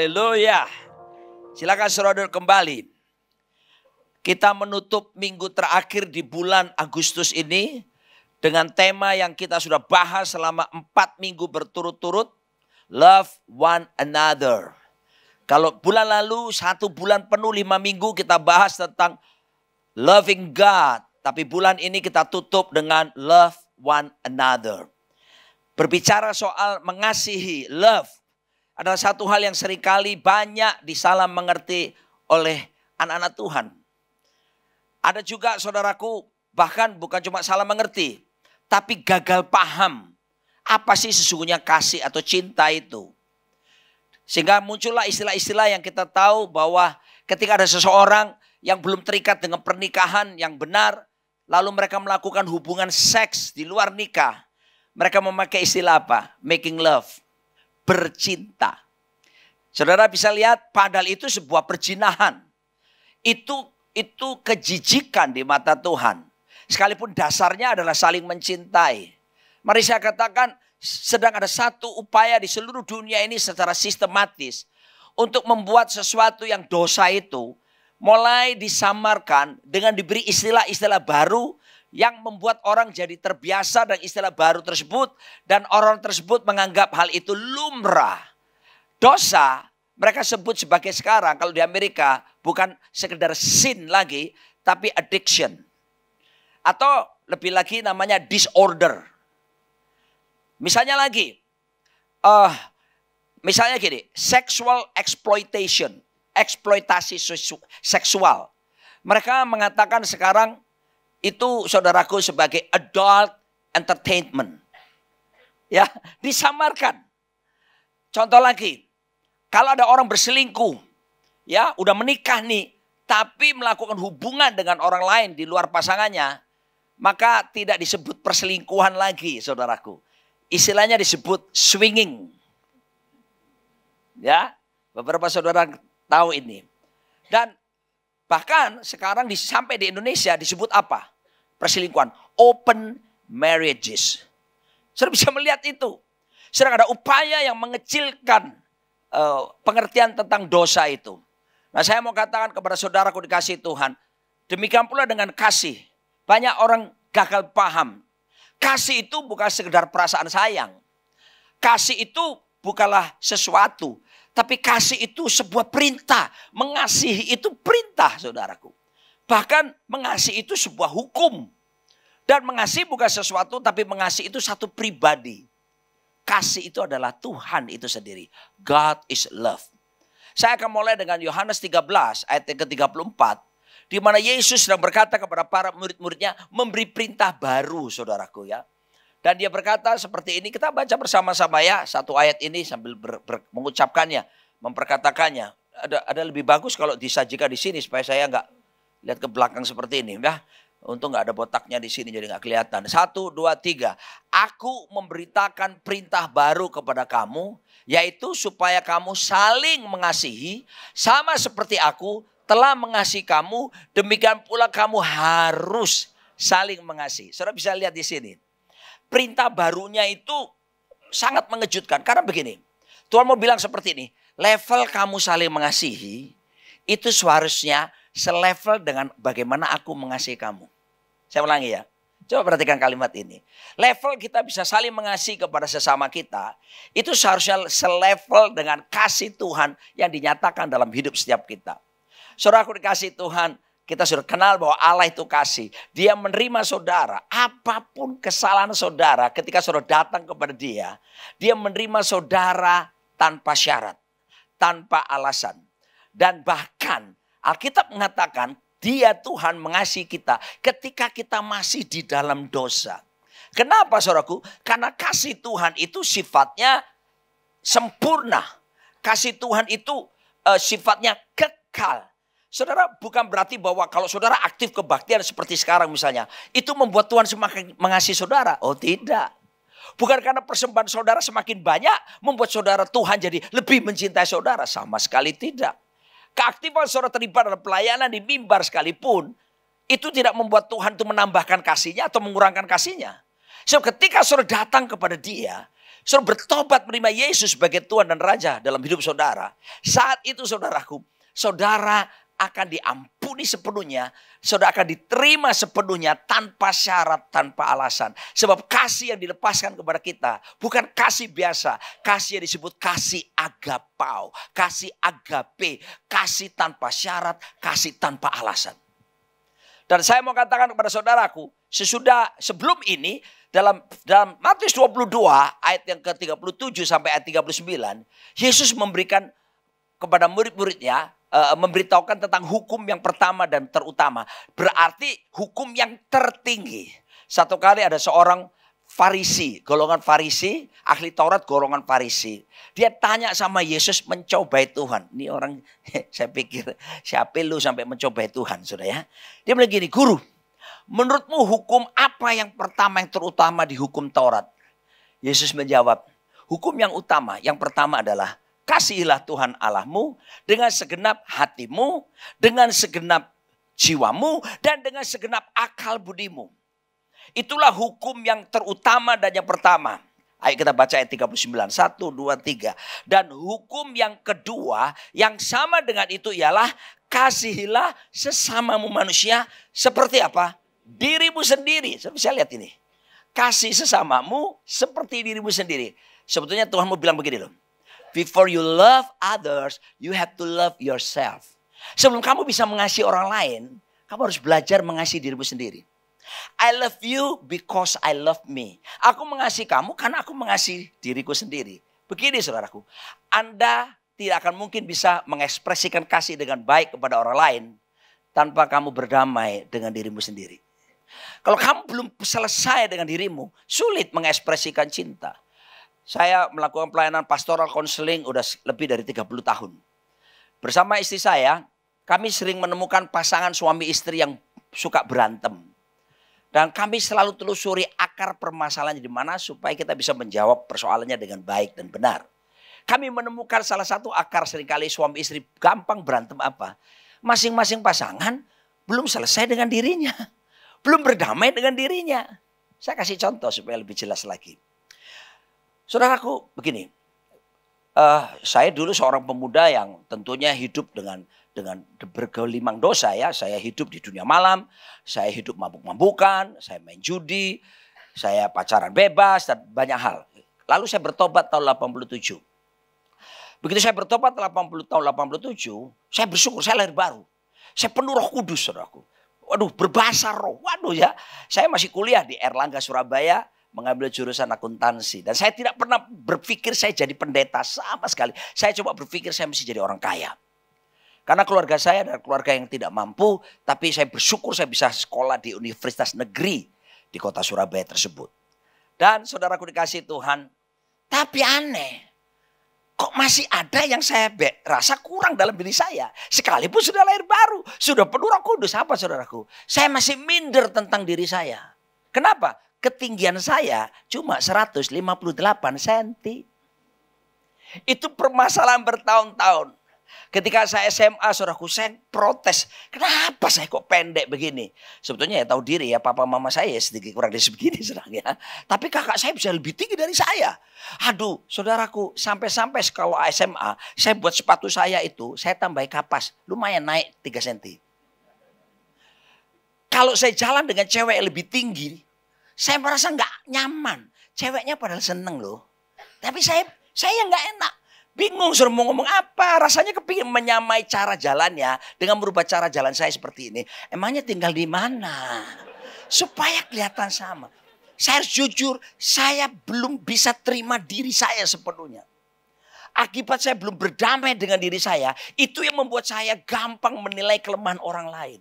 Haleluya. Silakan saudara kembali. Kita menutup minggu terakhir di bulan Agustus ini dengan tema yang kita sudah bahas selama empat minggu berturut-turut. Love one another. Kalau bulan lalu satu bulan penuh lima minggu kita bahas tentang loving God. Tapi bulan ini kita tutup dengan love one another. Berbicara soal mengasihi, love adalah satu hal yang seringkali banyak disalah mengerti oleh anak-anak Tuhan. Ada juga saudaraku bahkan bukan cuma salah mengerti, tapi gagal paham apa sih sesungguhnya kasih atau cinta itu. Sehingga muncullah istilah-istilah yang kita tahu bahwa ketika ada seseorang yang belum terikat dengan pernikahan yang benar, lalu mereka melakukan hubungan seks di luar nikah, mereka memakai istilah apa? Making love bercinta. Saudara bisa lihat padahal itu sebuah perjinahan. Itu itu kejijikan di mata Tuhan. Sekalipun dasarnya adalah saling mencintai. Mari saya katakan sedang ada satu upaya di seluruh dunia ini secara sistematis untuk membuat sesuatu yang dosa itu mulai disamarkan dengan diberi istilah-istilah baru yang membuat orang jadi terbiasa dan istilah baru tersebut dan orang tersebut menganggap hal itu lumrah. Dosa mereka sebut sebagai sekarang kalau di Amerika bukan sekedar sin lagi tapi addiction. Atau lebih lagi namanya disorder. Misalnya lagi uh, misalnya gini, sexual exploitation, eksploitasi seksual. Mereka mengatakan sekarang itu saudaraku sebagai adult entertainment. Ya, disamarkan. Contoh lagi, kalau ada orang berselingkuh, ya udah menikah nih, tapi melakukan hubungan dengan orang lain di luar pasangannya, maka tidak disebut perselingkuhan lagi, saudaraku. Istilahnya disebut swinging. Ya, beberapa saudara tahu ini. Dan Bahkan sekarang di, sampai di Indonesia disebut apa? Perselingkuhan. Open marriages. Saya bisa melihat itu. Sedang ada upaya yang mengecilkan uh, pengertian tentang dosa itu. Nah saya mau katakan kepada saudaraku dikasih Tuhan. Demikian pula dengan kasih. Banyak orang gagal paham. Kasih itu bukan sekedar perasaan sayang. Kasih itu bukanlah sesuatu. Tapi kasih itu sebuah perintah. Mengasihi itu perintah saudaraku. Bahkan mengasihi itu sebuah hukum. Dan mengasihi bukan sesuatu tapi mengasihi itu satu pribadi. Kasih itu adalah Tuhan itu sendiri. God is love. Saya akan mulai dengan Yohanes 13 ayat ke-34 di mana Yesus sedang berkata kepada para murid-muridnya memberi perintah baru saudaraku ya. Dan dia berkata seperti ini, kita baca bersama-sama ya satu ayat ini sambil ber, ber, mengucapkannya, memperkatakannya. Ada, ada lebih bagus kalau disajikan di sini supaya saya nggak lihat ke belakang seperti ini. Ya, Untung nggak ada botaknya di sini jadi nggak kelihatan. Satu, dua, tiga. Aku memberitakan perintah baru kepada kamu, yaitu supaya kamu saling mengasihi, sama seperti aku telah mengasihi kamu, demikian pula kamu harus saling mengasihi. Saudara bisa lihat di sini perintah barunya itu sangat mengejutkan. Karena begini, Tuhan mau bilang seperti ini, level kamu saling mengasihi itu seharusnya selevel dengan bagaimana aku mengasihi kamu. Saya ulangi ya. Coba perhatikan kalimat ini. Level kita bisa saling mengasihi kepada sesama kita, itu seharusnya selevel dengan kasih Tuhan yang dinyatakan dalam hidup setiap kita. Saudara aku dikasih Tuhan, kita sudah kenal bahwa Allah itu kasih. Dia menerima saudara. Apapun kesalahan saudara ketika saudara datang kepada dia. Dia menerima saudara tanpa syarat. Tanpa alasan. Dan bahkan Alkitab mengatakan dia Tuhan mengasihi kita ketika kita masih di dalam dosa. Kenapa saudaraku? Karena kasih Tuhan itu sifatnya sempurna. Kasih Tuhan itu uh, sifatnya kekal. Saudara, bukan berarti bahwa kalau saudara aktif kebaktian seperti sekarang misalnya, itu membuat Tuhan semakin mengasihi saudara. Oh tidak. Bukan karena persembahan saudara semakin banyak, membuat saudara Tuhan jadi lebih mencintai saudara. Sama sekali tidak. Keaktifan saudara terlibat dalam pelayanan di mimbar sekalipun, itu tidak membuat Tuhan itu menambahkan kasihnya atau mengurangkan kasihnya. So, ketika saudara datang kepada dia, saudara bertobat menerima Yesus sebagai Tuhan dan Raja dalam hidup saudara. Saat itu saudaraku, saudara akan diampuni sepenuhnya, saudara akan diterima sepenuhnya tanpa syarat, tanpa alasan. Sebab kasih yang dilepaskan kepada kita bukan kasih biasa, kasih yang disebut kasih agapau, kasih agape, kasih tanpa syarat, kasih tanpa alasan. Dan saya mau katakan kepada saudaraku, sesudah sebelum ini dalam dalam Matius 22 ayat yang ke-37 sampai ayat 39, Yesus memberikan kepada murid-muridnya uh, memberitahukan tentang hukum yang pertama dan terutama. Berarti hukum yang tertinggi. Satu kali ada seorang Farisi, golongan Farisi, ahli Taurat golongan Farisi. Dia tanya sama Yesus mencobai Tuhan. Ini orang saya pikir siapa lu sampai mencobai Tuhan sudah ya. Dia bilang gini, guru menurutmu hukum apa yang pertama yang terutama di hukum Taurat? Yesus menjawab, hukum yang utama yang pertama adalah Kasihilah Tuhan Allahmu dengan segenap hatimu, dengan segenap jiwamu, dan dengan segenap akal budimu. Itulah hukum yang terutama dan yang pertama. Ayo kita baca ayat 39. 1, 2, 3. Dan hukum yang kedua yang sama dengan itu ialah kasihilah sesamamu manusia seperti apa? Dirimu sendiri. saya Bisa lihat ini. Kasih sesamamu seperti dirimu sendiri. Sebetulnya Tuhan mau bilang begini loh. Before you love others, you have to love yourself. Sebelum kamu bisa mengasihi orang lain, kamu harus belajar mengasihi dirimu sendiri. I love you because I love me. Aku mengasihi kamu karena aku mengasihi diriku sendiri. Begini saudaraku, Anda tidak akan mungkin bisa mengekspresikan kasih dengan baik kepada orang lain tanpa kamu berdamai dengan dirimu sendiri. Kalau kamu belum selesai dengan dirimu, sulit mengekspresikan cinta. Saya melakukan pelayanan pastoral counseling udah lebih dari 30 tahun. Bersama istri saya, kami sering menemukan pasangan suami istri yang suka berantem. Dan kami selalu telusuri akar permasalahannya di mana supaya kita bisa menjawab persoalannya dengan baik dan benar. Kami menemukan salah satu akar seringkali suami istri gampang berantem apa? Masing-masing pasangan belum selesai dengan dirinya. Belum berdamai dengan dirinya. Saya kasih contoh supaya lebih jelas lagi. Saudaraku, begini. Uh, saya dulu seorang pemuda yang tentunya hidup dengan dengan bergelimang dosa ya. Saya hidup di dunia malam, saya hidup mabuk-mabukan, saya main judi, saya pacaran bebas dan banyak hal. Lalu saya bertobat tahun 87. Begitu saya bertobat 80 tahun 87, saya bersyukur saya lahir baru. Saya penuh Roh Kudus, Saudaraku. Waduh, berbahasa roh. Waduh ya. Saya masih kuliah di Erlangga Surabaya mengambil jurusan akuntansi. Dan saya tidak pernah berpikir saya jadi pendeta sama sekali. Saya coba berpikir saya mesti jadi orang kaya. Karena keluarga saya adalah keluarga yang tidak mampu, tapi saya bersyukur saya bisa sekolah di universitas negeri di kota Surabaya tersebut. Dan saudaraku dikasih Tuhan, tapi aneh. Kok masih ada yang saya rasa kurang dalam diri saya. Sekalipun sudah lahir baru, sudah penuh roh kudus. Apa saudaraku? Saya masih minder tentang diri saya. Kenapa? ketinggian saya cuma 158 cm. Itu permasalahan bertahun-tahun. Ketika saya SMA, saudaraku, saya protes. Kenapa saya kok pendek begini? Sebetulnya ya tahu diri ya, papa mama saya ya sedikit kurang dari sebegini Ya. Tapi kakak saya bisa lebih tinggi dari saya. Aduh, saudaraku, sampai-sampai kalau SMA, saya buat sepatu saya itu, saya tambah kapas. Lumayan naik 3 cm. Kalau saya jalan dengan cewek lebih tinggi, saya merasa nggak nyaman. Ceweknya padahal seneng loh. Tapi saya saya nggak enak. Bingung suruh mau ngomong apa. Rasanya kepingin menyamai cara jalannya dengan merubah cara jalan saya seperti ini. Emangnya tinggal di mana? Supaya kelihatan sama. Saya harus jujur, saya belum bisa terima diri saya sepenuhnya akibat saya belum berdamai dengan diri saya, itu yang membuat saya gampang menilai kelemahan orang lain.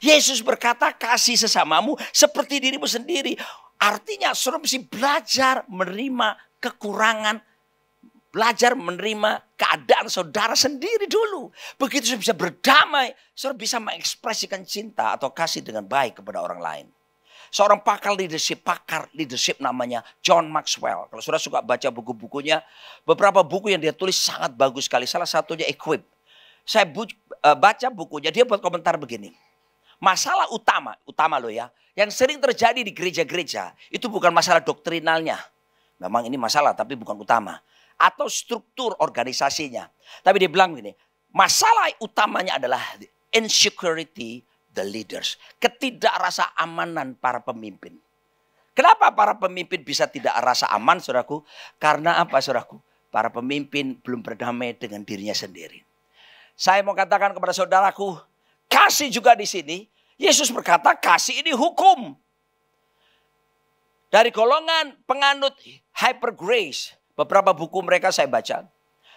Yesus berkata kasih sesamamu seperti dirimu sendiri. Artinya saudara mesti belajar menerima kekurangan. Belajar menerima keadaan saudara sendiri dulu. Begitu saudara bisa berdamai. Saudara bisa mengekspresikan cinta atau kasih dengan baik kepada orang lain. Seorang pakar leadership, pakar leadership namanya John Maxwell. Kalau saudara suka baca buku-bukunya, beberapa buku yang dia tulis sangat bagus sekali. Salah satunya Equip. Saya eh, baca bukunya, dia buat komentar begini. Masalah utama, utama loh ya, yang sering terjadi di gereja-gereja itu bukan masalah doktrinalnya. Memang ini masalah tapi bukan utama. Atau struktur organisasinya. Tapi dia bilang gini, masalah utamanya adalah insecurity the leaders. Ketidakrasa amanan para pemimpin. Kenapa para pemimpin bisa tidak rasa aman saudaraku? Karena apa saudaraku? Para pemimpin belum berdamai dengan dirinya sendiri. Saya mau katakan kepada saudaraku, kasih juga di sini Yesus berkata kasih ini hukum. Dari golongan penganut hyper grace, beberapa buku mereka saya baca.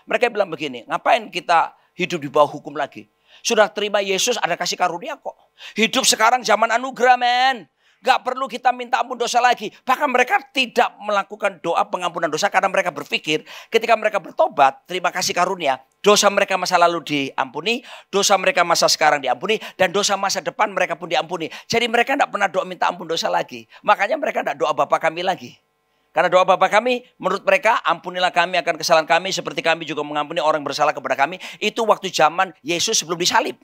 Mereka bilang begini, ngapain kita hidup di bawah hukum lagi? Sudah terima Yesus ada kasih karunia kok. Hidup sekarang zaman anugerah men. Gak perlu kita minta ampun dosa lagi. Bahkan mereka tidak melakukan doa pengampunan dosa karena mereka berpikir ketika mereka bertobat, terima kasih karunia, dosa mereka masa lalu diampuni, dosa mereka masa sekarang diampuni, dan dosa masa depan mereka pun diampuni. Jadi mereka tidak pernah doa minta ampun dosa lagi. Makanya mereka tidak doa Bapak kami lagi. Karena doa Bapak kami, menurut mereka, ampunilah kami akan kesalahan kami, seperti kami juga mengampuni orang bersalah kepada kami. Itu waktu zaman Yesus sebelum disalib.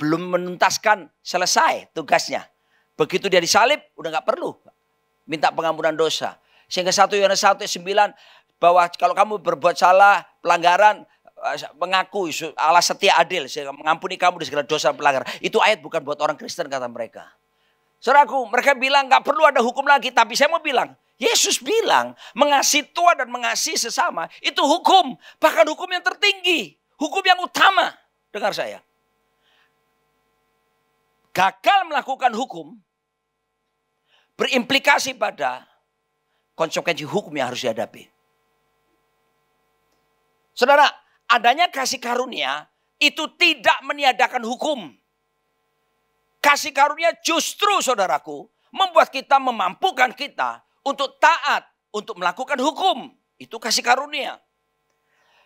Belum menuntaskan selesai tugasnya. Begitu dia disalib, udah nggak perlu minta pengampunan dosa. Sehingga satu Yohanes satu sembilan 9 bahwa kalau kamu berbuat salah, pelanggaran, eh, mengaku Allah setia adil sehingga mengampuni kamu di segala dosa dan pelanggaran. Itu ayat bukan buat orang Kristen kata mereka. Saudaraku, mereka bilang nggak perlu ada hukum lagi, tapi saya mau bilang, Yesus bilang mengasihi tua dan mengasihi sesama itu hukum, bahkan hukum yang tertinggi, hukum yang utama. Dengar saya gagal melakukan hukum berimplikasi pada konsekuensi hukum yang harus dihadapi. Saudara, adanya kasih karunia itu tidak meniadakan hukum. Kasih karunia justru saudaraku membuat kita memampukan kita untuk taat, untuk melakukan hukum. Itu kasih karunia.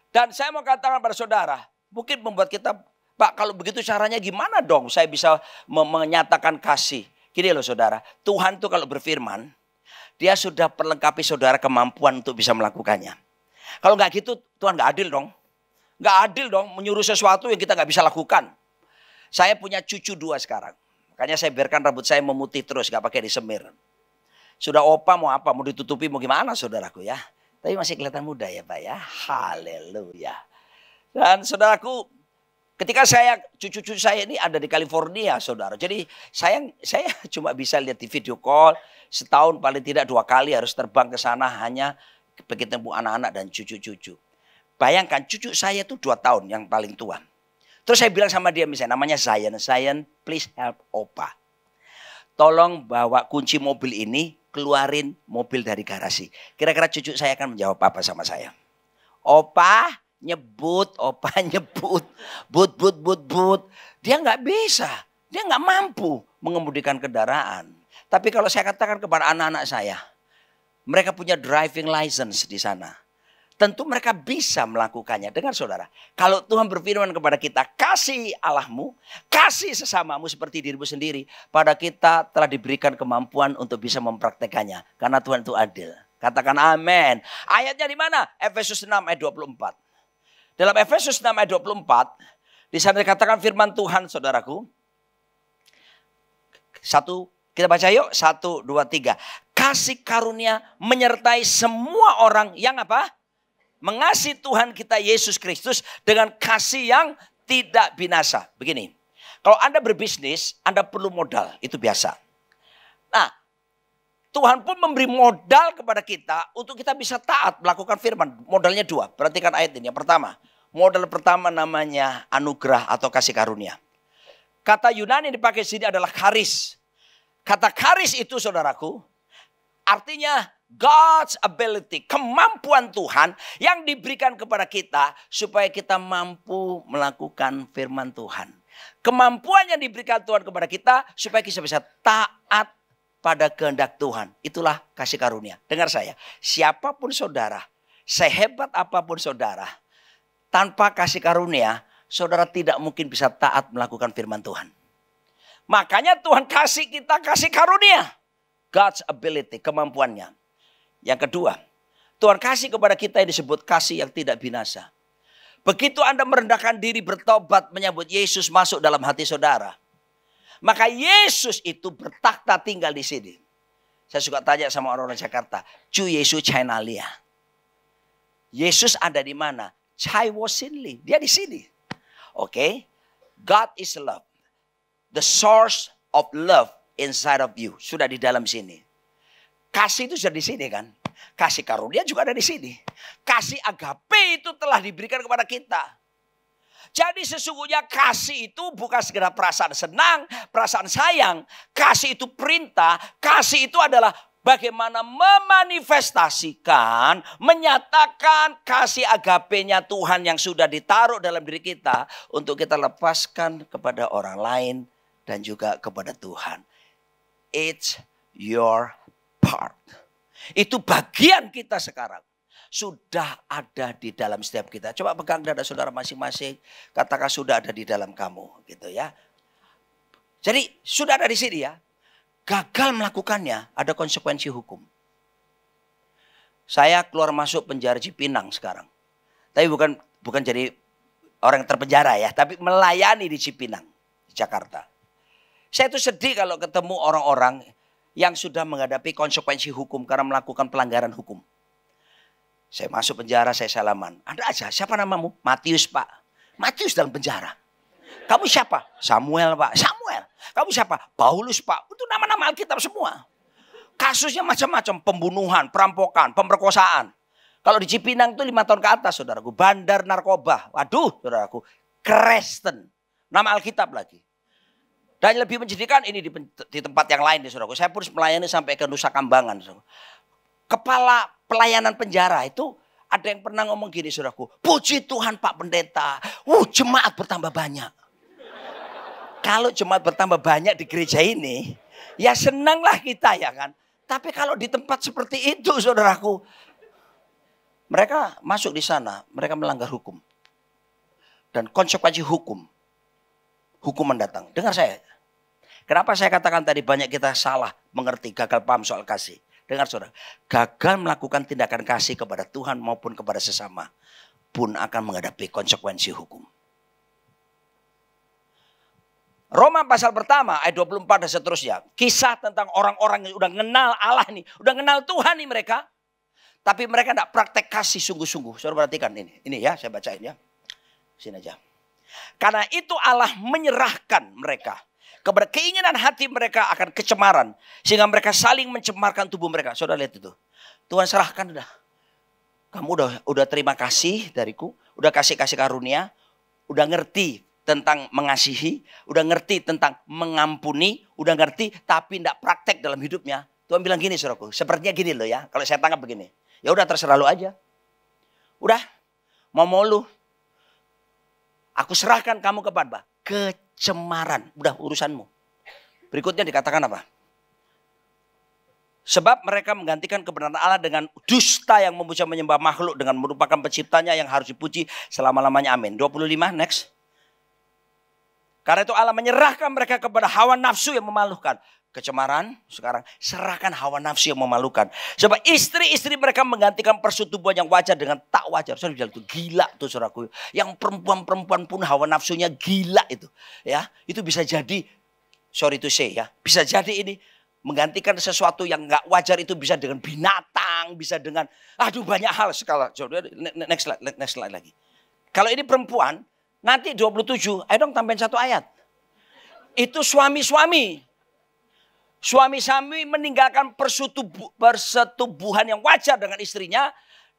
Dan saya mau katakan pada saudara, mungkin membuat kita Pak kalau begitu caranya gimana dong saya bisa menyatakan kasih. Gini loh saudara, Tuhan tuh kalau berfirman, dia sudah perlengkapi saudara kemampuan untuk bisa melakukannya. Kalau nggak gitu Tuhan nggak adil dong. Nggak adil dong menyuruh sesuatu yang kita nggak bisa lakukan. Saya punya cucu dua sekarang. Makanya saya biarkan rambut saya memutih terus, nggak pakai disemir. Sudah opa mau apa, mau ditutupi mau gimana saudaraku ya. Tapi masih kelihatan muda ya Pak ya. Haleluya. Dan saudaraku Ketika saya cucu-cucu saya ini ada di California, saudara. Jadi saya saya cuma bisa lihat di video call setahun paling tidak dua kali harus terbang ke sana hanya ketemu anak-anak dan cucu-cucu. Bayangkan cucu saya itu dua tahun yang paling tua. Terus saya bilang sama dia misalnya namanya Zion, Zion please help Opa. Tolong bawa kunci mobil ini, keluarin mobil dari garasi. Kira-kira cucu saya akan menjawab apa sama saya? Opa, nyebut, opa nyebut, but, but, but, but. Dia nggak bisa, dia nggak mampu mengemudikan kendaraan. Tapi kalau saya katakan kepada anak-anak saya, mereka punya driving license di sana. Tentu mereka bisa melakukannya. dengan saudara, kalau Tuhan berfirman kepada kita, kasih Allahmu, kasih sesamamu seperti dirimu sendiri. Pada kita telah diberikan kemampuan untuk bisa mempraktekannya. Karena Tuhan itu adil. Katakan amin. Ayatnya di mana? Efesus 6 ayat 24. Dalam Efesus 6 ayat 24, di sana dikatakan firman Tuhan saudaraku. Satu, kita baca yuk. Satu, dua, tiga. Kasih karunia menyertai semua orang yang apa? Mengasihi Tuhan kita Yesus Kristus dengan kasih yang tidak binasa. Begini, kalau Anda berbisnis, Anda perlu modal, itu biasa. Nah, Tuhan pun memberi modal kepada kita untuk kita bisa taat melakukan firman. Modalnya dua, perhatikan ayat ini. Yang pertama, modal pertama namanya anugerah atau kasih karunia. Kata Yunani yang dipakai sini adalah karis. Kata karis itu saudaraku, artinya God's ability, kemampuan Tuhan yang diberikan kepada kita supaya kita mampu melakukan firman Tuhan. Kemampuan yang diberikan Tuhan kepada kita supaya kita bisa taat pada kehendak Tuhan. Itulah kasih karunia. Dengar saya, siapapun saudara, sehebat apapun saudara, tanpa kasih karunia, saudara tidak mungkin bisa taat melakukan firman Tuhan. Makanya Tuhan kasih kita kasih karunia. God's ability, kemampuannya. Yang kedua, Tuhan kasih kepada kita yang disebut kasih yang tidak binasa. Begitu Anda merendahkan diri bertobat menyambut Yesus masuk dalam hati saudara. Maka Yesus itu bertakhta tinggal di sini. Saya suka tanya sama orang-orang Jakarta, Cu Yesus China Lia. Yesus ada di mana? Chai Wosinli. Dia di sini. Oke. Okay? God is love. The source of love inside of you. Sudah di dalam sini. Kasih itu sudah di sini kan? Kasih karunia juga ada di sini. Kasih agape itu telah diberikan kepada kita. Jadi sesungguhnya kasih itu bukan segera perasaan senang, perasaan sayang. Kasih itu perintah, kasih itu adalah bagaimana memanifestasikan, menyatakan kasih agapenya Tuhan yang sudah ditaruh dalam diri kita untuk kita lepaskan kepada orang lain dan juga kepada Tuhan. It's your part. Itu bagian kita sekarang sudah ada di dalam setiap kita. Coba pegang dada saudara masing-masing, katakan sudah ada di dalam kamu gitu ya. Jadi sudah ada di sini ya. Gagal melakukannya ada konsekuensi hukum. Saya keluar masuk penjara Cipinang sekarang. Tapi bukan bukan jadi orang yang terpenjara ya, tapi melayani di Cipinang, di Jakarta. Saya itu sedih kalau ketemu orang-orang yang sudah menghadapi konsekuensi hukum karena melakukan pelanggaran hukum. Saya masuk penjara, saya salaman. Ada aja, siapa namamu? Matius, Pak. Matius dalam penjara. Kamu siapa? Samuel, Pak. Samuel. Kamu siapa? Paulus, Pak. Itu nama-nama Alkitab semua. Kasusnya macam-macam. Pembunuhan, perampokan, pemerkosaan. Kalau di Cipinang itu lima tahun ke atas, saudaraku. Bandar narkoba. Waduh, saudaraku. Kristen. Nama Alkitab lagi. Dan lebih menjadikan ini di, tempat yang lain, saudaraku. Saya pun melayani sampai ke Nusa Kambangan. Saudaraku kepala pelayanan penjara itu ada yang pernah ngomong gini saudaraku, puji Tuhan Pak Pendeta, wuh jemaat bertambah banyak. kalau jemaat bertambah banyak di gereja ini, ya senanglah kita ya kan. Tapi kalau di tempat seperti itu saudaraku, mereka masuk di sana, mereka melanggar hukum. Dan konsekuensi hukum, hukum mendatang. Dengar saya, kenapa saya katakan tadi banyak kita salah mengerti, gagal paham soal kasih. Dengar saudara, gagal melakukan tindakan kasih kepada Tuhan maupun kepada sesama pun akan menghadapi konsekuensi hukum. Roma pasal pertama ayat 24 dan seterusnya. Kisah tentang orang-orang yang udah kenal Allah nih. Udah kenal Tuhan nih mereka. Tapi mereka tidak praktek kasih sungguh-sungguh. Saudara perhatikan ini. Ini ya saya bacain ya. Sini aja. Karena itu Allah menyerahkan mereka kepada keinginan hati mereka akan kecemaran sehingga mereka saling mencemarkan tubuh mereka. Saudara lihat itu. Tuhan serahkan udah. Kamu udah udah terima kasih dariku, udah kasih kasih karunia, udah ngerti tentang mengasihi, udah ngerti tentang mengampuni, udah ngerti tapi tidak praktek dalam hidupnya. Tuhan bilang gini suruhku. sepertinya gini loh ya, kalau saya tangkap begini. Ya udah terserah lo aja. Udah, mau mau lu. Aku serahkan kamu kepada ke cemaran. Udah urusanmu. Berikutnya dikatakan apa? Sebab mereka menggantikan kebenaran Allah dengan dusta yang memuja menyembah makhluk dengan merupakan penciptanya yang harus dipuji selama-lamanya. Amin. 25 next. Karena itu Allah menyerahkan mereka kepada hawa nafsu yang memalukan kecemaran sekarang serahkan hawa nafsu yang memalukan sebab istri-istri mereka menggantikan persetubuhan yang wajar dengan tak wajar saya bilang itu gila tuh saudaraku yang perempuan-perempuan pun hawa nafsunya gila itu ya itu bisa jadi sorry to say ya bisa jadi ini menggantikan sesuatu yang nggak wajar itu bisa dengan binatang bisa dengan aduh banyak hal skala next slide next slide lagi kalau ini perempuan nanti 27 ayo dong tambahin satu ayat itu suami-suami Suami-suami meninggalkan persetubuhan yang wajar dengan istrinya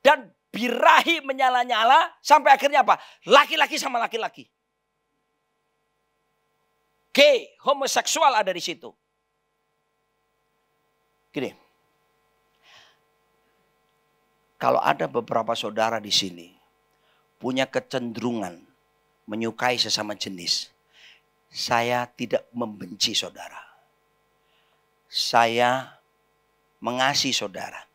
dan birahi menyala-nyala sampai akhirnya apa? Laki-laki sama laki-laki. Gay, homoseksual ada di situ. Gini. Kalau ada beberapa saudara di sini punya kecenderungan menyukai sesama jenis, saya tidak membenci saudara saya mengasihi saudara.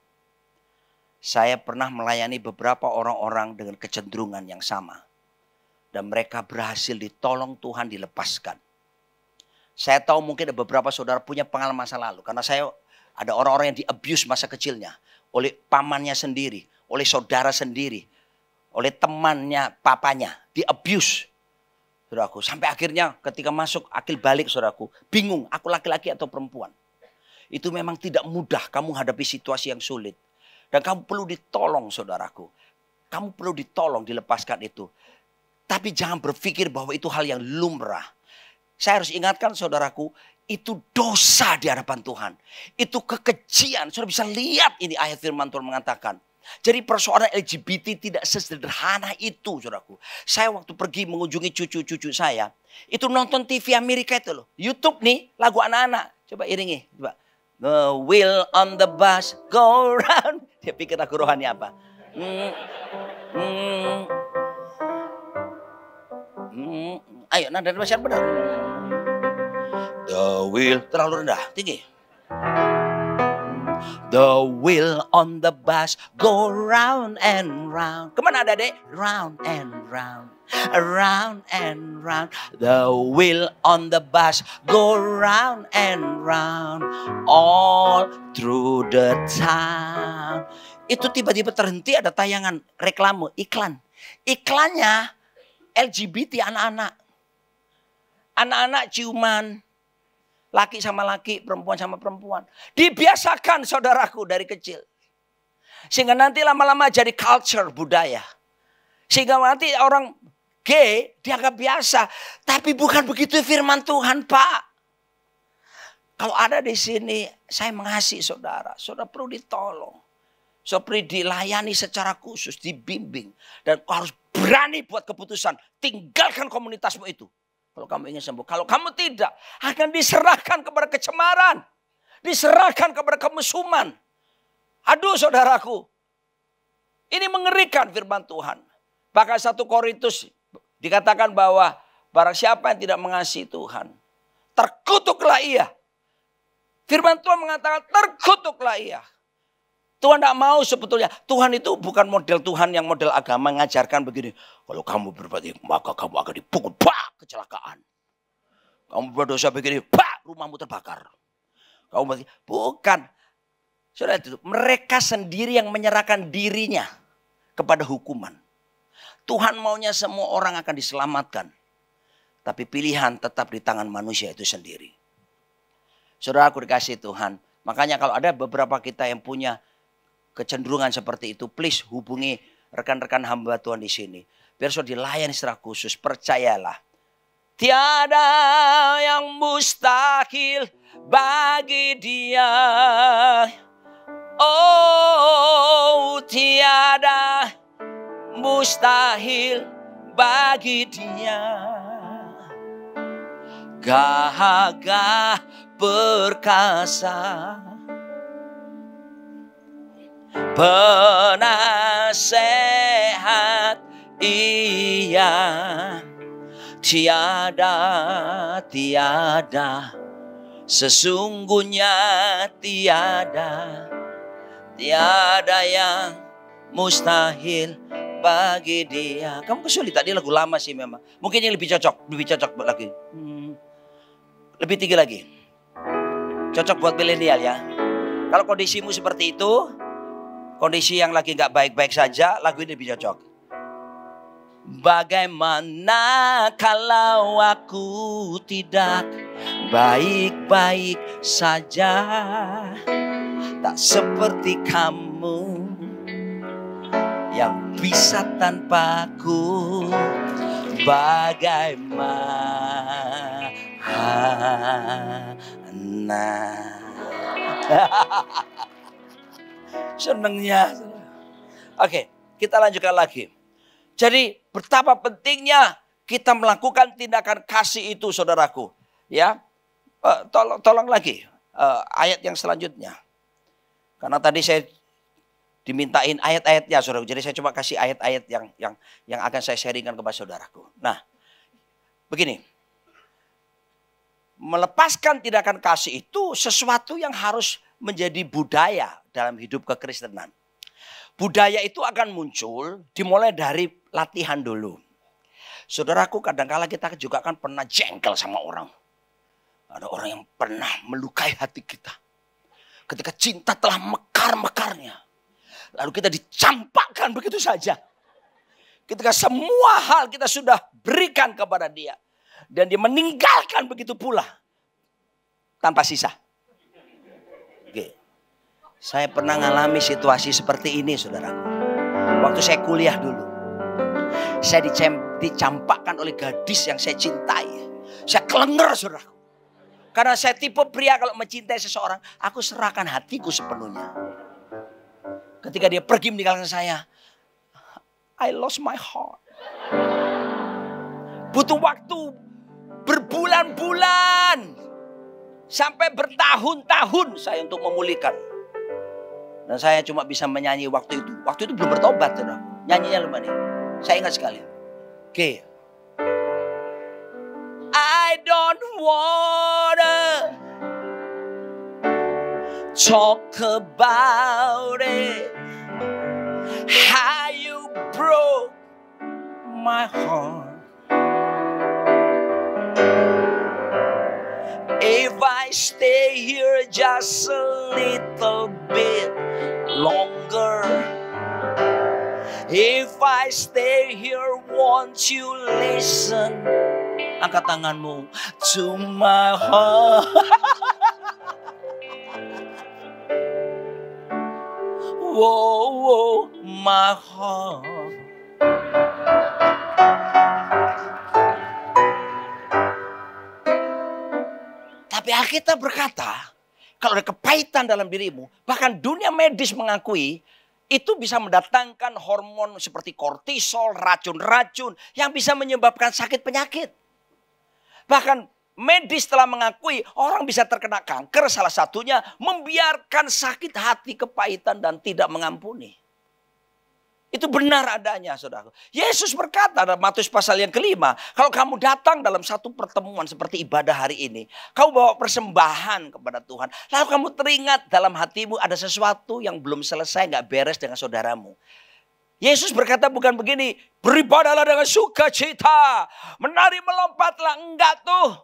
Saya pernah melayani beberapa orang-orang dengan kecenderungan yang sama. Dan mereka berhasil ditolong Tuhan dilepaskan. Saya tahu mungkin ada beberapa saudara punya pengalaman masa lalu. Karena saya ada orang-orang yang diabuse masa kecilnya. Oleh pamannya sendiri, oleh saudara sendiri, oleh temannya, papanya. Diabuse saudaraku. Sampai akhirnya ketika masuk akil balik saudaraku, bingung aku laki-laki atau perempuan. Itu memang tidak mudah kamu hadapi situasi yang sulit. Dan kamu perlu ditolong saudaraku. Kamu perlu ditolong dilepaskan itu. Tapi jangan berpikir bahwa itu hal yang lumrah. Saya harus ingatkan saudaraku, itu dosa di hadapan Tuhan. Itu kekejian. Saudara bisa lihat ini ayat firman Tuhan mengatakan. Jadi persoalan LGBT tidak sesederhana itu, saudaraku. Saya waktu pergi mengunjungi cucu-cucu saya, itu nonton TV Amerika itu loh. YouTube nih, lagu anak-anak. Coba iringi, coba. The wheel on the bus go round. Dia pikir aku rohani apa. Hmm. Hmm. Hmm. Ayo, nada bahasa benar. The wheel terlalu rendah, tinggi. The wheel on the bus go round and round. Kemana ada dek? Round and round. Round and round. The wheel on the bus go round and round. All through the town. Itu tiba-tiba terhenti ada tayangan reklame, iklan. Iklannya LGBT anak-anak. Anak-anak ciuman, Laki sama laki, perempuan sama perempuan. Dibiasakan saudaraku dari kecil. Sehingga nanti lama-lama jadi culture budaya. Sehingga nanti orang gay dianggap biasa. Tapi bukan begitu firman Tuhan Pak. Kalau ada di sini, saya mengasihi saudara. Saudara perlu ditolong. Saudara perlu dilayani secara khusus, dibimbing. Dan harus berani buat keputusan. Tinggalkan komunitasmu itu. Kalau kamu ingin sembuh. Kalau kamu tidak, akan diserahkan kepada kecemaran. Diserahkan kepada kemusuman. Aduh saudaraku. Ini mengerikan firman Tuhan. Bahkan satu Korintus dikatakan bahwa barang siapa yang tidak mengasihi Tuhan. Terkutuklah ia. Firman Tuhan mengatakan terkutuklah ia. Tuhan tidak mau sebetulnya. Tuhan itu bukan model Tuhan yang model agama mengajarkan begini. Kalau kamu berbuat maka kamu akan dipukul. Pak, kecelakaan. Kamu berdosa begini, pak, rumahmu terbakar. Kamu berarti, bukan. Sudah itu, mereka sendiri yang menyerahkan dirinya kepada hukuman. Tuhan maunya semua orang akan diselamatkan. Tapi pilihan tetap di tangan manusia itu sendiri. Saudara aku dikasih Tuhan. Makanya kalau ada beberapa kita yang punya kecenderungan seperti itu, please hubungi rekan-rekan hamba Tuhan di sini. Biar sudah dilayani secara khusus, percayalah. Tiada yang mustahil bagi dia. Oh, tiada mustahil bagi dia. Gagah perkasa penasehat ia tiada tiada sesungguhnya tiada tiada yang mustahil bagi dia kamu kesulitan dia lagu lama sih memang mungkin yang lebih cocok lebih cocok buat lagi hmm. lebih tinggi lagi cocok buat milenial ya kalau kondisimu seperti itu kondisi yang lagi nggak baik-baik saja, lagu ini lebih cocok. Bagaimana kalau aku tidak baik-baik saja? Tak seperti kamu yang bisa tanpaku bagaimana senengnya. Oke, kita lanjutkan lagi. Jadi betapa pentingnya kita melakukan tindakan kasih itu saudaraku. Ya, eh, tolong, tolong lagi eh, ayat yang selanjutnya. Karena tadi saya dimintain ayat-ayatnya saudaraku. Jadi saya coba kasih ayat-ayat yang yang yang akan saya sharingkan kepada saudaraku. Nah, begini. Melepaskan tindakan kasih itu sesuatu yang harus menjadi budaya dalam hidup kekristenan. Budaya itu akan muncul dimulai dari latihan dulu. Saudaraku kadangkala kita juga kan pernah jengkel sama orang. Ada orang yang pernah melukai hati kita. Ketika cinta telah mekar-mekarnya. Lalu kita dicampakkan begitu saja. Ketika semua hal kita sudah berikan kepada dia. Dan dia meninggalkan begitu pula. Tanpa sisa. Saya pernah mengalami situasi seperti ini saudara. Waktu saya kuliah dulu. Saya dicampakkan oleh gadis yang saya cintai. Saya kelenger saudara. Karena saya tipe pria kalau mencintai seseorang. Aku serahkan hatiku sepenuhnya. Ketika dia pergi meninggalkan saya. I lost my heart. Butuh waktu berbulan-bulan. Sampai bertahun-tahun saya untuk memulihkan dan saya cuma bisa menyanyi waktu itu. Waktu itu belum bertobat, saudara. Nyanyinya lupa nih. Saya ingat sekali. Oke. Okay. I don't wanna talk about it. How you broke my heart. If I stay here just a little bit longer, If I stay here, won't you listen? Angkat tangan mo. To my heart. whoa, whoa, my heart. Tapi Alkitab berkata, kalau ada kepahitan dalam dirimu, bahkan dunia medis mengakui itu bisa mendatangkan hormon seperti kortisol, racun-racun yang bisa menyebabkan sakit penyakit. Bahkan medis telah mengakui orang bisa terkena kanker salah satunya membiarkan sakit hati kepahitan dan tidak mengampuni. Itu benar adanya saudara. Yesus berkata dalam Matius pasal yang kelima. Kalau kamu datang dalam satu pertemuan seperti ibadah hari ini. Kamu bawa persembahan kepada Tuhan. Lalu kamu teringat dalam hatimu ada sesuatu yang belum selesai. nggak beres dengan saudaramu. Yesus berkata bukan begini. beribadalah dengan sukacita. Menari melompatlah. Enggak tuh.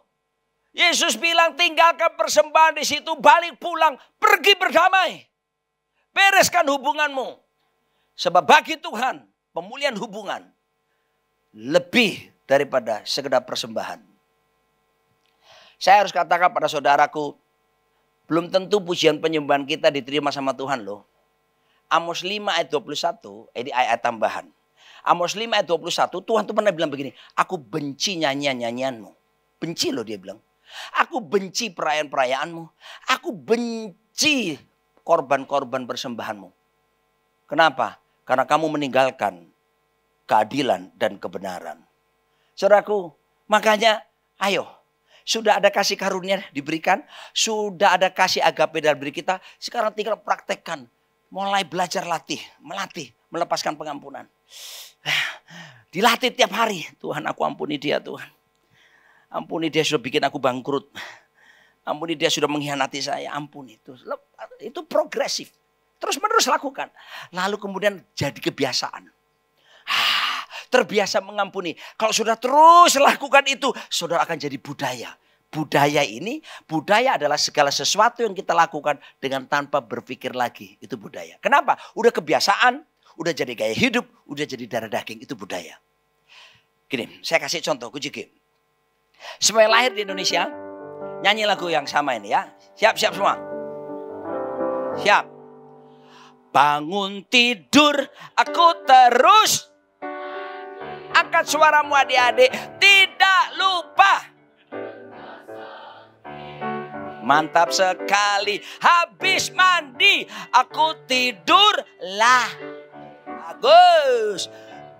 Yesus bilang tinggalkan persembahan di situ. Balik pulang. Pergi berdamai. Bereskan hubunganmu. Sebab bagi Tuhan pemulihan hubungan lebih daripada sekedar persembahan. Saya harus katakan pada saudaraku, belum tentu pujian penyembahan kita diterima sama Tuhan loh. Amos 5 ayat 21, eh, ini ayat tambahan. Amos 5 ayat 21, Tuhan tuh pernah bilang begini, aku benci nyanyian-nyanyianmu. Benci loh dia bilang. Aku benci perayaan-perayaanmu. Aku benci korban-korban persembahanmu. Kenapa? Karena kamu meninggalkan keadilan dan kebenaran. Saudaraku, makanya ayo. Sudah ada kasih karunia diberikan. Sudah ada kasih agape dari diri kita. Sekarang tinggal praktekkan. Mulai belajar latih, melatih, melepaskan pengampunan. Dilatih tiap hari. Tuhan aku ampuni dia Tuhan. Ampuni dia sudah bikin aku bangkrut. Ampuni dia sudah mengkhianati saya. Ampuni itu. Itu progresif. Terus-menerus lakukan. Lalu kemudian jadi kebiasaan. Ah, terbiasa mengampuni. Kalau sudah terus lakukan itu, saudara akan jadi budaya. Budaya ini, budaya adalah segala sesuatu yang kita lakukan dengan tanpa berpikir lagi. Itu budaya. Kenapa? Udah kebiasaan, udah jadi gaya hidup, udah jadi darah daging. Itu budaya. Gini, saya kasih contoh, Kujiki. yang lahir di Indonesia, nyanyi lagu yang sama ini ya. Siap, siap semua. Siap. Bangun tidur, aku terus akan suaramu adik-adik. Tidak lupa. Mantap sekali. Habis mandi, aku tidurlah. Bagus.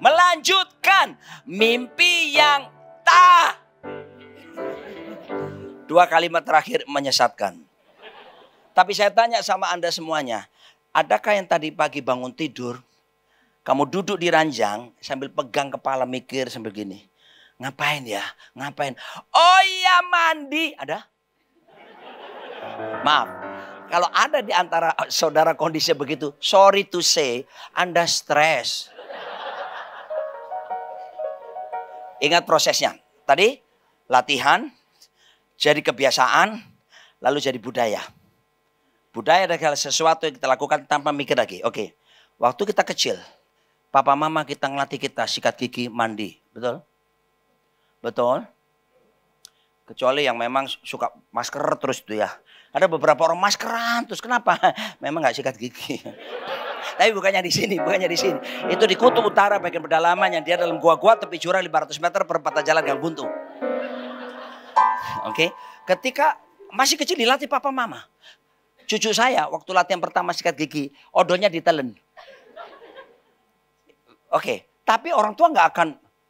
Melanjutkan mimpi yang tak. Dua kalimat terakhir menyesatkan. Tapi saya tanya sama Anda semuanya. Adakah yang tadi pagi bangun tidur, kamu duduk di ranjang sambil pegang kepala mikir sambil gini. Ngapain ya? Ngapain? Oh iya mandi. Ada? Maaf. Kalau ada di antara eh, saudara kondisi begitu, sorry to say, Anda stres. Ingat prosesnya. Tadi latihan, jadi kebiasaan, lalu jadi budaya. Budaya adalah sesuatu yang kita lakukan tanpa mikir lagi. Oke, waktu kita kecil, papa mama kita ngelatih kita sikat gigi, mandi. Betul? Betul? Kecuali yang memang suka masker terus itu ya. Ada beberapa orang maskeran terus kenapa? Memang nggak sikat gigi. Tapi bukannya di sini, bukannya di sini. Itu di kutub utara bagian pedalaman yang dia dalam gua-gua tepi curah 500 meter perempatan jalan yang Buntu. Oke, okay? ketika masih kecil dilatih papa mama. Cucu saya waktu latihan pertama sikat gigi, odolnya ditelen. Oke, okay. tapi orang tua nggak akan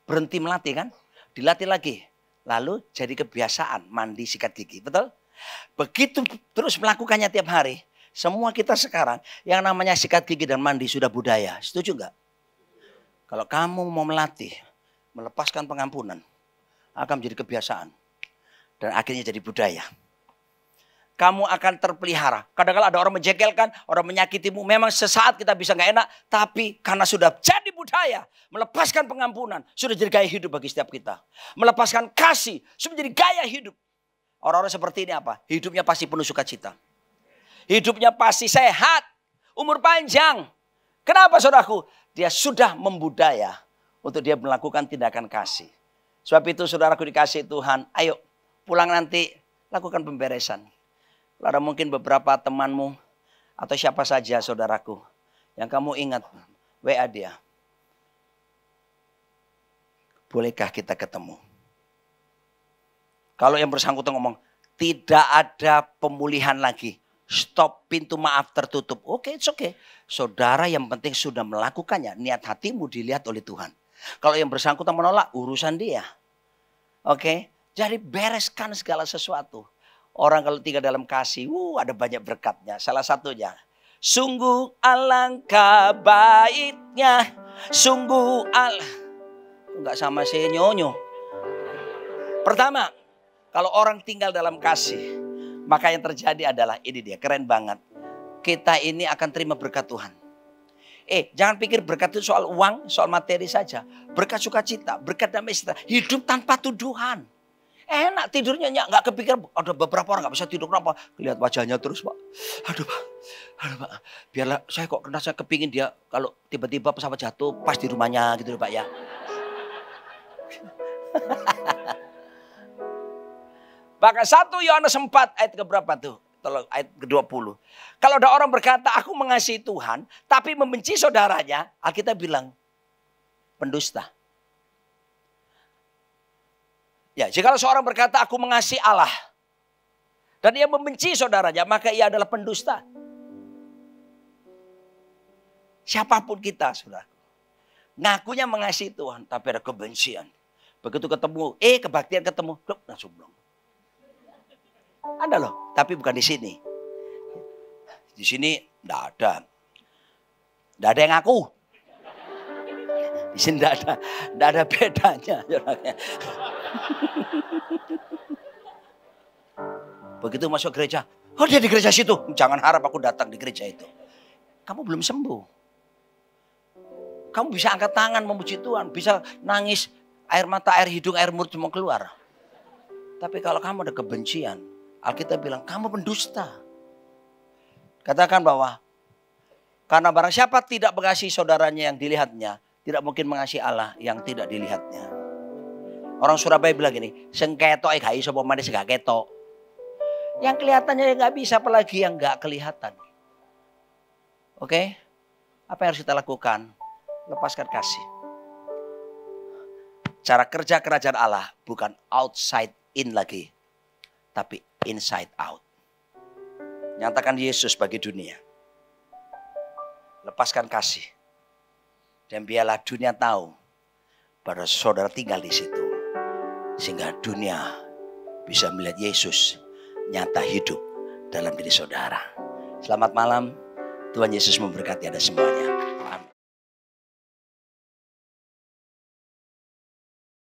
berhenti melatih kan? Dilatih lagi. Lalu jadi kebiasaan mandi sikat gigi, betul? Begitu terus melakukannya tiap hari. Semua kita sekarang yang namanya sikat gigi dan mandi sudah budaya. Setuju nggak? Kalau kamu mau melatih, melepaskan pengampunan, akan menjadi kebiasaan. Dan akhirnya jadi budaya kamu akan terpelihara. Kadang-kadang ada orang menjegelkan, orang menyakitimu. Memang sesaat kita bisa nggak enak, tapi karena sudah jadi budaya, melepaskan pengampunan, sudah jadi gaya hidup bagi setiap kita. Melepaskan kasih, sudah menjadi gaya hidup. Orang-orang seperti ini apa? Hidupnya pasti penuh sukacita. Hidupnya pasti sehat, umur panjang. Kenapa saudaraku? Dia sudah membudaya untuk dia melakukan tindakan kasih. Sebab itu saudaraku dikasih Tuhan, ayo pulang nanti lakukan pemberesan Lalu mungkin beberapa temanmu atau siapa saja saudaraku yang kamu ingat WA dia. Bolehkah kita ketemu? Kalau yang bersangkutan ngomong, tidak ada pemulihan lagi. Stop pintu maaf tertutup. Oke, okay, it's okay. Saudara yang penting sudah melakukannya. Niat hatimu dilihat oleh Tuhan. Kalau yang bersangkutan menolak, urusan dia. Oke, okay? jadi bereskan segala sesuatu. Orang kalau tinggal dalam kasih, wuh, ada banyak berkatnya. Salah satunya, sungguh alangkah baiknya, sungguh al... Enggak sama si nyonyo. Pertama, kalau orang tinggal dalam kasih, maka yang terjadi adalah, ini dia, keren banget. Kita ini akan terima berkat Tuhan. Eh, jangan pikir berkat itu soal uang, soal materi saja. Berkat sukacita, berkat damai sejahtera. Hidup tanpa tuduhan. Enak tidurnya nyak, nggak kepikiran. Ada beberapa orang nggak bisa tidur kenapa? Lihat wajahnya terus pak. Aduh pak, aduh pak. Biarlah saya kok kena saya kepingin dia kalau tiba-tiba pesawat jatuh pas di rumahnya gitu pak ya. Bahkan satu Yohanes 4 ayat ke berapa tuh? Tolong ayat ke-20. Kalau ada orang berkata aku mengasihi Tuhan tapi membenci saudaranya, Alkitab bilang pendusta. Ya, jika seorang berkata aku mengasihi Allah dan ia membenci saudaranya, maka ia adalah pendusta. Siapapun kita, saudara. Ngakunya mengasihi Tuhan, tapi ada kebencian. Begitu ketemu, eh kebaktian ketemu, klub, langsung belum. Ada loh, tapi bukan di sini. Di sini tidak ada. tidak ada yang ngaku. Di sini tidak ada, tidak ada bedanya. Ya ya. Begitu masuk gereja, oh dia di gereja situ. Jangan harap aku datang di gereja itu. Kamu belum sembuh. Kamu bisa angkat tangan memuji Tuhan, bisa nangis, air mata, air hidung, air mulut semua keluar. Tapi kalau kamu ada kebencian, Alkitab bilang kamu pendusta. Katakan bahwa karena barang siapa tidak mengasihi saudaranya yang dilihatnya, tidak mungkin mengasihi Allah yang tidak dilihatnya. Orang Surabaya bilang gini, sengketo eh kai iso manis gak keto. Yang kelihatannya nggak ya bisa apalagi yang nggak kelihatan. Oke? Apa yang harus kita lakukan? Lepaskan kasih. Cara kerja kerajaan Allah bukan outside in lagi, tapi inside out. Nyatakan Yesus bagi dunia. Lepaskan kasih dan biarlah dunia tahu para saudara tinggal di situ. Sehingga dunia bisa melihat Yesus nyata hidup dalam diri saudara. Selamat malam. Tuhan Yesus memberkati Anda semuanya.